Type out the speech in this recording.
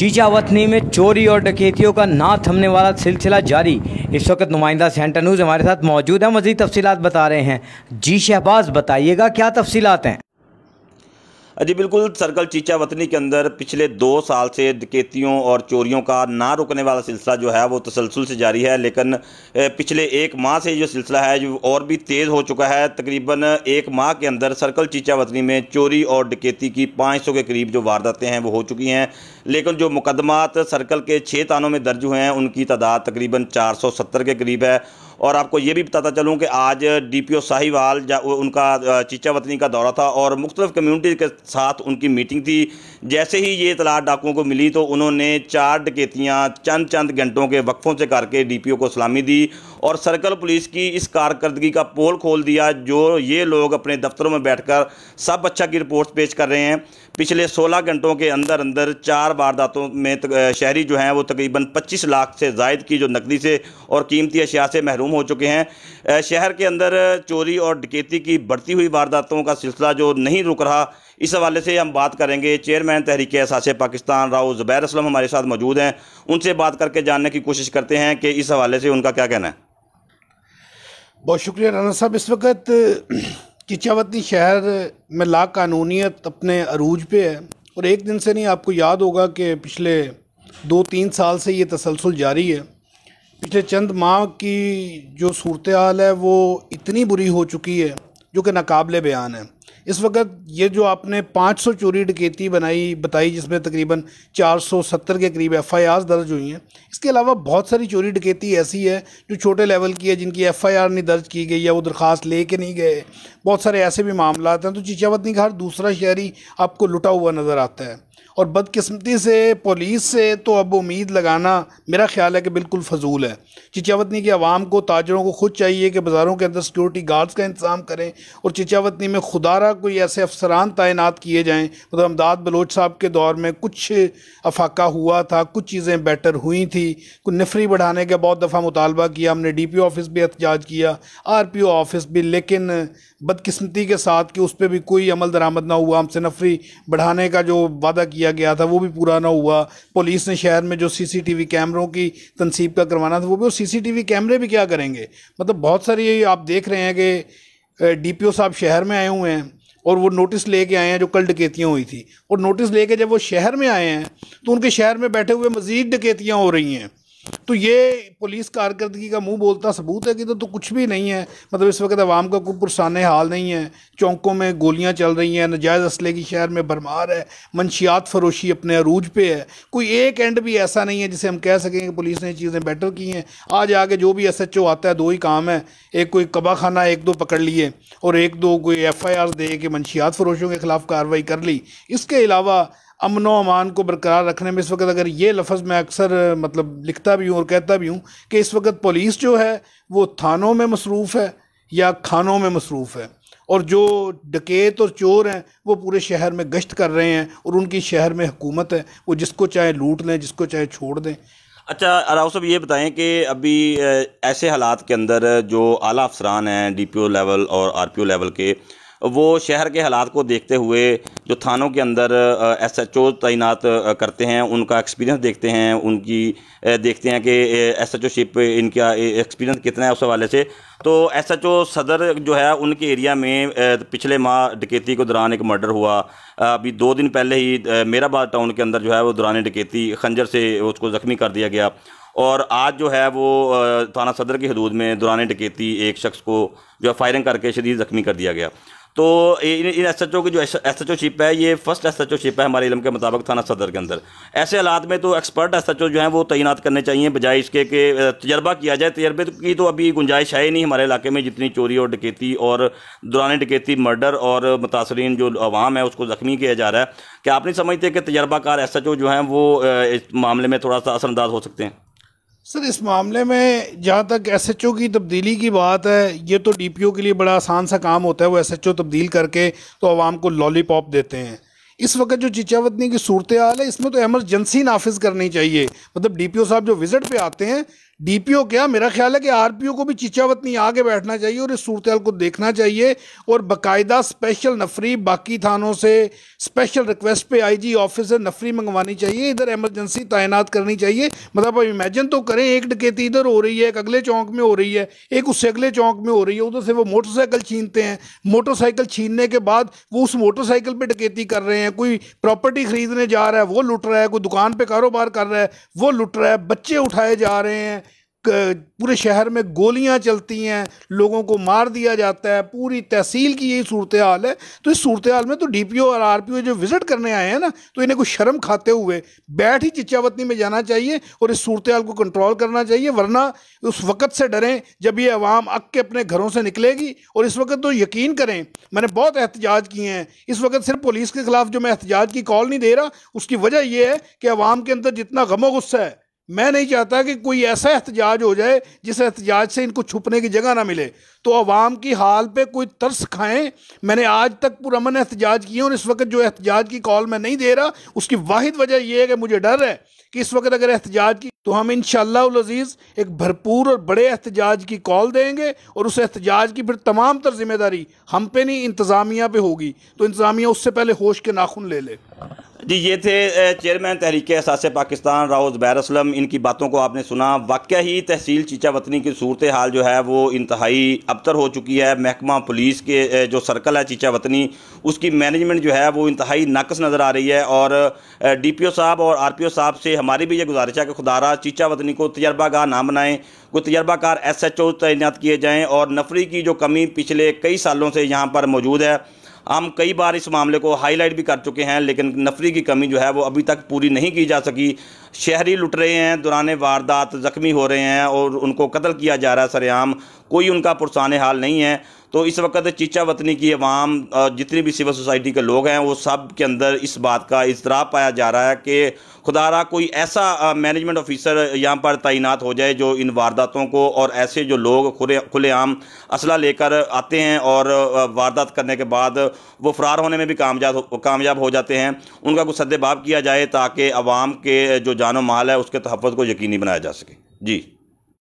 चीचावतनी में चोरी और डकैतियों का ना थमने वाला सिलसिला जारी इस वक्त नुमाइंदा सेंटर न्यूज़ हमारे साथ मौजूद है मजीद तफसीत बता रहे हैं जी शहबाज बताइएगा क्या तफसीत हैं जी बिल्कुल सर्कल चीचा वतनी के अंदर पिछले दो साल से डकैतियों और चोरियों का ना रुकने वाला सिलसिला जो है वो तसलसल से जारी है लेकिन पिछले एक माह से जो सिलसिला है जो और भी तेज़ हो चुका है तकरीबन एक माह के अंदर सर्कल चीचा वतनी में चोरी और डकैती की 500 के करीब जो वारदातें हैं वो हो चुकी हैं लेकिन जो मुकदमात सर्कल के छः थानों में दर्ज हुए हैं उनकी तादाद तकरीबन चार के करीब है और आपको ये भी बताता चलूँ कि आज डी पी ओ साहिवाल उनका चीचा वतनी का दौरा था और मुख्तलिफ़ कम्यूनिटी के साथ उनकी मीटिंग थी जैसे ही ये इतलात डाकुओं को मिली तो उन्होंने चार डकैतियाँ चंद चंद घंटों के वक्फ़ों से करके डी पी ओ को सलामी दी और सर्कल पुलिस की इस कारकर्दगी का पोल खोल दिया जो ये लोग अपने दफ्तरों में बैठ कर सब अच्छा की रिपोर्ट पेश कर रहे हैं पिछले 16 घंटों के अंदर अंदर चार वारदातों में शहरी जो हैं वो तकरीबन 25 लाख से जायद की जो नकदी से और कीमती अशिया से महरूम मालूम हो चुके हैं शहर के अंदर चोरी और डकेती की बढ़ती हुई वारदातों का सिलसिला जो नहीं रुक रहा इस हवाले से हम बात करेंगे चेयरमैन तहरीक एहसास पाकिस्तान राव ज़ुबैर असलम हमारे साथ मौजूद हैं उनसे बात करके जानने की कोशिश करते हैं कि इस हवाले से उनका क्या कहना है बहुत शुक्रिया राना साहब इस वक्त चिचावती शहर में ला कानूनीत अपने अरूज पे है और एक दिन से नहीं आपको याद होगा कि पिछले दो तीन साल से ये तसलसल जारी है पिछले चंद माह की जो सूरत हाल है वो इतनी बुरी हो चुकी है जो कि नाकबले बयान है इस वक्त ये जो आपने 500 चोरी डकैती बनाई बताई जिसमें तकरीबन 470 के करीब एफ़ आई आर दर्ज हुई हैं इसके अलावा बहुत सारी चोरी डकैती ऐसी है जो छोटे लेवल की है जिनकी एफ़ आई आर नहीं दर्ज की गई या वो दरख्वास्त ले के नहीं गए बहुत सारे ऐसे भी मामला हैं तो का हर दूसरा शहरी आपको लुटा हुआ नज़र आता है और बदकिस्मती से पुलिस से तो अब उम्मीद लगाना मेरा ख्याल है कि बिल्कुल फजूल है चिचावतनी की आवाम को ताजरों को खुद चाहिए कि बाज़ारों के अंदर सिक्योरिटी गार्ड्स का इंतजाम करें और चिचावतनी में खुदारा कोई ऐसे अफसरान तैनात किए जाएँ मतलब अमदाद बलोच साहब के दौर में कुछ अफाका हुआ था कुछ चीज़ें बेटर हुई थी कुछ नफरी बढ़ाने का बहुत दफ़ा मुतालबा किया हमने डी पी ऑफिस भी एहतजाज किया आर पी ओ ऑफिस भी लेकिन बदकस्मती के साथ कि उस पर भी कोई अमल दरामद ना हुआ हमसे नफरी बढ़ाने का जो वादा किया गया था वो भी पूरा ना हुआ पुलिस ने शहर में जो सीसीटीवी कैमरों की तनसीब का करवाना था वो भी और सीसीटीवी कैमरे भी क्या करेंगे मतलब बहुत सारी आप देख रहे हैं कि डीपीओ साहब शहर में आए हुए हैं और वो नोटिस लेके आए हैं जो कल डकैतियाँ हुई थी और नोटिस लेके जब वो शहर में आए हैं तो उनके शहर में बैठे हुए मज़ीद डकैतियाँ हो रही हैं तो ये पुलिस कारकर्दगी का मुंह बोलता सबूत है कि तो, तो कुछ भी नहीं है मतलब इस वक्त आवाम का कोई पुरसान हाल नहीं है चौंकों में गोलियां चल रही हैं नजायज़ असले की शहर में भरमार है मनशियात फरोशी अपने अरूज पे है कोई एक एंड भी ऐसा नहीं है जिसे हम कह सकें कि पुलिस ने चीज़ें बेटर की हैं आज आगे जो भी एस एच ओ आता है दो ही काम है एक कोई कबा खाना एक दो पकड़ लिए और एक दो कोई एफ आई आर दे के मनशियात फरोशों के खिलाफ कार्रवाई कर ली इसके अलावा अमन व अमान को बरकरार रखने में इस वक्त अगर ये लफ्ज़ मैं अक्सर मतलब लिखता भी हूँ और कहता भी हूँ कि इस वक्त पुलिस जो है वो थानों में मसरूफ़ है या खानों में मसरूफ़ है और जो डकेत और चोर हैं वो पूरे शहर में गश्त कर रहे हैं और उनकी शहर में हुकूमत है वो जिसको चाहे लूट लें जिसको चाहे छोड़ दें अच्छा राव साहब ये बताएं कि अभी ऐसे हालात के अंदर जो आला अफसरान हैं डी पी ओ लेवल और आर पी ओ लेवल के वो शहर के हालात को देखते हुए जो थानों के अंदर एस एच ओ तैनात करते हैं उनका एक्सपीरियंस देखते हैं उनकी देखते हैं कि एस एच ओ शिप इनका एक्सपीरियंस कितना है उस हवाले से तो एस एच ओ सदर जो है उनके एरिया में पिछले माह डकैती के दौरान एक मर्डर हुआ अभी दो दिन पहले ही मेराबाद टाउन के अंदर जो है वो दौरान डकैती खंजर से उसको ज़ख्मी कर दिया गया और आज जो है वो थाना सदर की हदूद में दौरान डकैती एक शख्स को जो है फायरिंग करके शदीद ज़ख्मी कर दिया गया तो इन इन एस एच ओ की जो एस एच ओ शिप है ये first S H O ship है हमारे इलम के मुताबिक थाना सदर के अंदर ऐसे हालात में तो एक्सपर्ट एस एच ओ जो है वो तैनात करने चाहिए बजाय इसके कि तजर्बा किया जाए तजर्बे की तो अभी गुंजाइश है ही नहीं हमारे इलाके में जितनी चोरी और डकैती और दुरानी डकैती मर्डर और मुतासरीन जो अवाम है उसको ज़ख्मी किया जा रहा है क्या आप नहीं समझते कि तजर्बाकार एस एच ओ जो हैं वो इस मामले में थोड़ा सा असरअंदाज हो सकते हैं सर इस मामले में जहाँ तक एसएचओ की तब्दीली की बात है ये तो डीपीओ के लिए बड़ा आसान सा काम होता है वो एसएचओ तब्दील करके तो आवाम को लॉलीपॉप देते हैं इस वक्त जो चिचावतनी की सूरत हाल है इसमें तो एमरजेंसी नाफिज करनी चाहिए मतलब डीपीओ साहब जो विज़िट पे आते हैं डीपीओ क्या मेरा ख्याल है कि आरपीओ को भी चिचावत नहीं आगे बैठना चाहिए और इस सूरत को देखना चाहिए और बाकायदा स्पेशल नफरी बाकी थानों से स्पेशल रिक्वेस्ट पे आईजी ऑफिस से नफरी मंगवानी चाहिए इधर एमरजेंसी तैनात करनी चाहिए मतलब आप इमेजन तो करें एक डकेती इधर हो रही है एक अगले चौंक में हो रही है एक उससे अगले चौंक में हो रही है उधर से वो मोटरसाइकिल छीनते हैं मोटरसाइकिल छीनने के बाद वो उस मोटरसाइकिल पर डकैती कर रहे हैं कोई प्रॉपर्टी खरीदने जा रहा है वो लुट रहा है कोई दुकान पर कारोबार कर रहा है वो लुट रहा है बच्चे उठाए जा रहे हैं पूरे शहर में गोलियां चलती हैं लोगों को मार दिया जाता है पूरी तहसील की यही सूरत हाल है तो इस सूरत हाल में तो डी पी ओ और आर पी ओ जो विज़िट करने आए हैं ना तो इन्हें कुछ शर्म खाते हुए बैठ ही चिच्चावतनी में जाना चाहिए और इस सूरत हाल को कंट्रोल करना चाहिए वरना उस वक़्त से डरें जब ये अवाम अक के अपने घरों से निकलेगी और इस वक्त तो यकीन करें मैंने बहुत एहतजाज किए हैं इस वक्त सिर्फ पुलिस के खिलाफ जो मैं एहतजाज की कॉल नहीं दे रहा उसकी वजह यह है कि अवाम के अंदर जितना गमो गुस्सा है मैं नहीं चाहता कि कोई ऐसा एहतजाज हो जाए जिस एहतजाज से इनको छुपने की जगह ना मिले तो अवाम की हाल पे कोई तरस खाएं मैंने आज तक पुरमन एहतजाज किए और इस वक्त जो एहतजाज की कॉल मैं नहीं दे रहा उसकी वाहिद वजह यह है कि मुझे डर है कि इस वक्त अगर एहतजाज की तो हम इन शजीज़ एक भरपूर और बड़े एहतजाज की कॉल देंगे और उस एहतजाज की फिर तमाम तर जिम्मेदारी हम पे नहीं इंतज़ामिया पे होगी तो इंतज़ामिया उससे पहले होश के नाखून ले ले जी ये थे चेयरमैन तहरीक असास पाकिस्तान राउज असलम इनकी बातों को आपने सुना वाक़ ही तहसील चीचा वतनी की सूरत हाल जो है वो इंतहाई अबतर हो चुकी है महकमा पुलिस के जो सर्कल है चीचा वतनी उसकी मैनेजमेंट जो है वो इंतहाई नाकस नज़र आ रही है और डी पी ओ साहब और आर पी ओ साहब से हमारी भी ये गुजारिश है कि खुदारा चीचा वतनी को तजर्बा गाह ना बनाएँ कोई तजर्बाकार एस एच ओ तैनात किए जाएँ और नफरी की जो कमी पिछले कई सालों से यहाँ पर मौजूद है हम कई बार इस मामले को हाईलाइट भी कर चुके हैं लेकिन नफरी की कमी जो है वो अभी तक पूरी नहीं की जा सकी शहरी लुट रहे हैं दुराने वारदात ज़ख्मी हो रहे हैं और उनको कत्ल किया जा रहा है सरेआम कोई उनका पुरसान हाल नहीं है तो इस वक्त चीचा वतनी की अवाम जितनी भी सिविल सोसाइटी के लोग हैं वो सब के अंदर इस बात का इजरा पाया जा रहा है कि खुदारा कोई ऐसा मैनेजमेंट ऑफिसर यहाँ पर तैनात हो जाए जो इन वारदातों को और ऐसे जो लोग खुले खुलेआम असला लेकर आते हैं और वारदात करने के बाद वो फ़रार होने में भी कामयाब कामयाब हो जाते हैं उनका कुछ सदबाब किया जाए ताकि आवाम के जो जानो माल है उसके तहफ़ को यकीनी बनाया जा सके जी